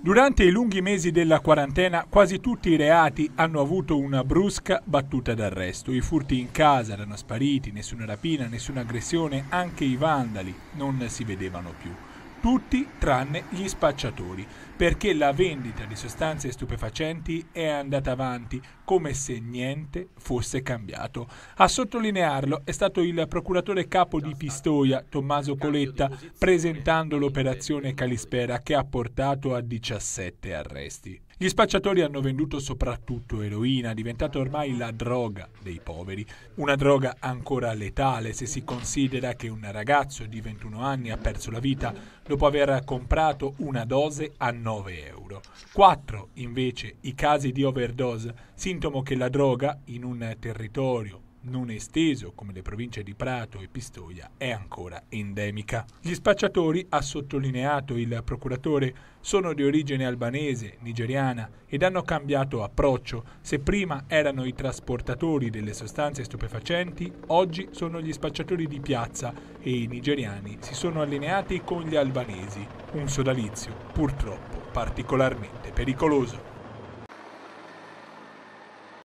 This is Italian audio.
Durante i lunghi mesi della quarantena quasi tutti i reati hanno avuto una brusca battuta d'arresto. I furti in casa erano spariti, nessuna rapina, nessuna aggressione, anche i vandali non si vedevano più tutti tranne gli spacciatori, perché la vendita di sostanze stupefacenti è andata avanti come se niente fosse cambiato. A sottolinearlo è stato il procuratore capo di Pistoia, Tommaso Coletta, presentando l'operazione Calispera che ha portato a 17 arresti. Gli spacciatori hanno venduto soprattutto eroina, diventata ormai la droga dei poveri, una droga ancora letale se si considera che un ragazzo di 21 anni ha perso la vita dopo aver comprato una dose a 9 euro. Quattro invece i casi di overdose, sintomo che la droga in un territorio non esteso come le province di Prato e Pistoia, è ancora endemica. Gli spacciatori, ha sottolineato il procuratore, sono di origine albanese, nigeriana ed hanno cambiato approccio. Se prima erano i trasportatori delle sostanze stupefacenti, oggi sono gli spacciatori di piazza e i nigeriani si sono allineati con gli albanesi. Un sodalizio purtroppo particolarmente pericoloso.